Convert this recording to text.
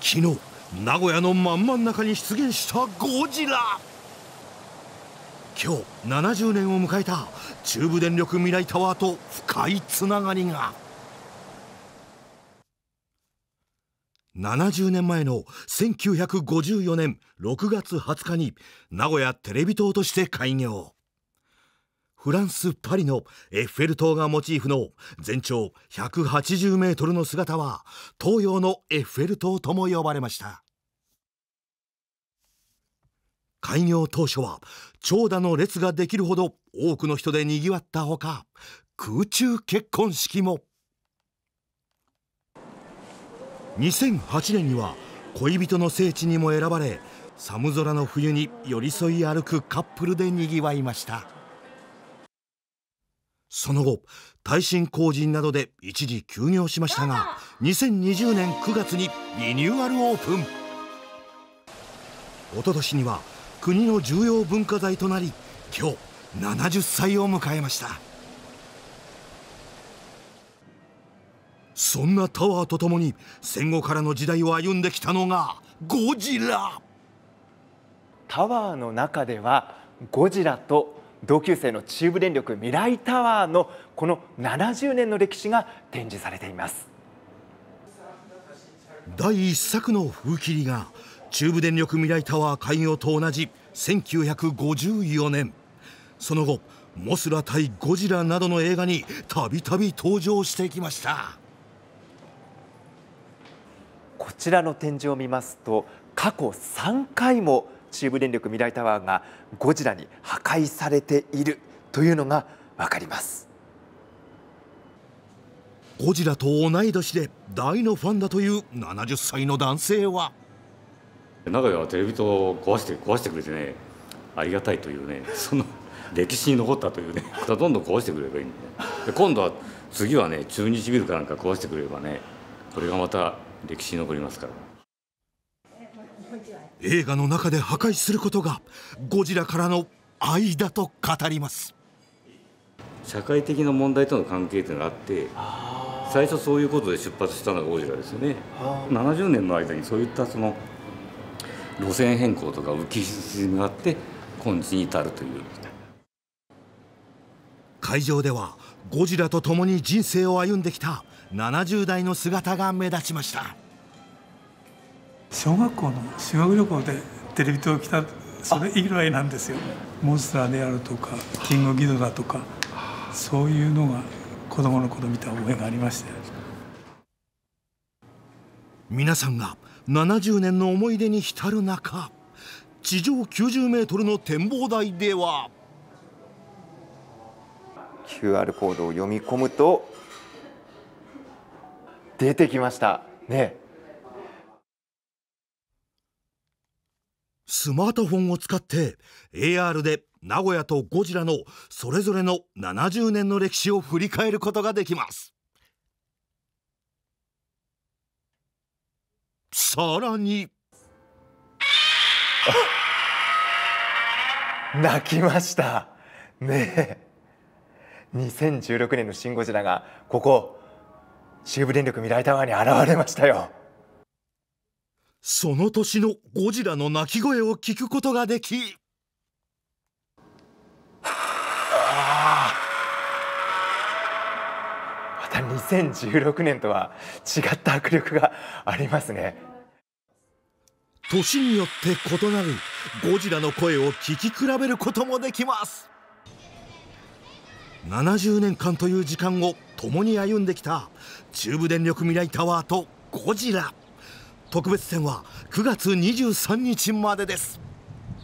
昨日名古屋の真ん真ん中に出現したゴジラ今日70年を迎えた中部電力未来タワーと深いつながりが70年前の1954年6月20日に名古屋テレビ塔として開業。フランス・パリのエッフェル塔がモチーフの全長180メートルの姿は東洋のエッフェル塔とも呼ばれました開業当初は長蛇の列ができるほど多くの人でにぎわったほか空中結婚式も2008年には恋人の聖地にも選ばれ寒空の冬に寄り添い歩くカップルでにぎわいました。その後耐震工事などで一時休業しましたが2020年9月にリニューアルオープン一昨年には国の重要文化財となり今日70歳を迎えましたそんなタワーとともに戦後からの時代を歩んできたのがゴジラタワーの中ではゴジラと同級生の中部電力未来タワーのこの70年の歴史が展示されています第一作の風切りが中部電力未来タワー開業と同じ1954年その後モスラ対ゴジラなどの映画にたびたび登場してきましたこちらの展示を見ますと過去3回も中部電力未来タワーがゴジラに破壊されているというのが分かりますゴジラと同い年で大のファンだという70歳の男性は名古屋はテレビ塔を壊して壊してくれてねありがたいというねその歴史に残ったというねどんどん壊してくれればいいんで今度は次はね中日ビルかなんか壊してくれればねこれがまた歴史に残りますから。映画の中で破壊することがゴジラからの愛だと語ります社会的な問題との関係というのがあって最初そういうことで出発したのがゴジラですよね70年の間にそういったその路線変更とか浮き沈みがあって今日に至るという会場ではゴジラと共に人生を歩んできた70代の姿が目立ちました小学校の修学旅行でテレビ塔来たそれ以来なんですよモンスターであるとかキングギドラとかそういうのが子供の頃見た覚えがありまして皆さんが70年の思い出に浸る中地上90メートルの展望台では QR コードを読み込むと出てきましたねスマートフォンを使って AR で名古屋とゴジラのそれぞれの70年の歴史を振り返ることができますさらに 泣きましたねえ2016年の「シン・ゴジラ」がここ中部電力未来タワーに現れましたよその年のゴジラの鳴き声を聞くことができまた2016年とは違った迫力がありますね年によって異なるゴジラの声を聞き比べることもできます70年間という時間を共に歩んできた中部電力未来タワーとゴジラ特別展は9月23日までです